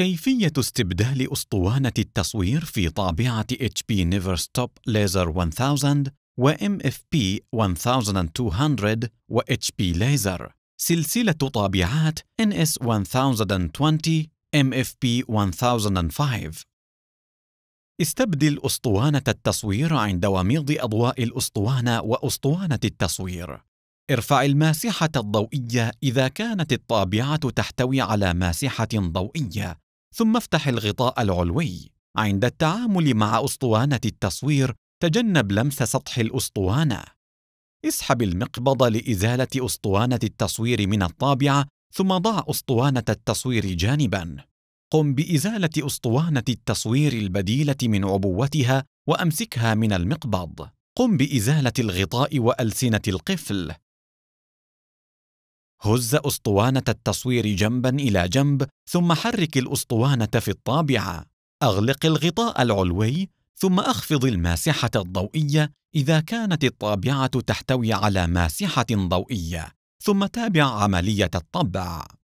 كيفية استبدال أسطوانة التصوير في طابعة HP Never Stop Laser 1000 و MFP 1200 و HP Laser سلسلة طابعات NS 1020 MFP 1005 استبدل أسطوانة التصوير عند وميض أضواء الأسطوانة وأسطوانة التصوير ارفع الماسحة الضوئية إذا كانت الطابعة تحتوي على ماسحة ضوئية ثم افتح الغطاء العلوي عند التعامل مع أسطوانة التصوير تجنب لمس سطح الأسطوانة اسحب المقبض لإزالة أسطوانة التصوير من الطابعة ثم ضع أسطوانة التصوير جانباً قم بإزالة أسطوانة التصوير البديلة من عبوتها وأمسكها من المقبض قم بإزالة الغطاء وألسنة القفل هز اسطوانه التصوير جنبا الى جنب ثم حرك الاسطوانه في الطابعه اغلق الغطاء العلوي ثم اخفض الماسحه الضوئيه اذا كانت الطابعه تحتوي على ماسحه ضوئيه ثم تابع عمليه الطبع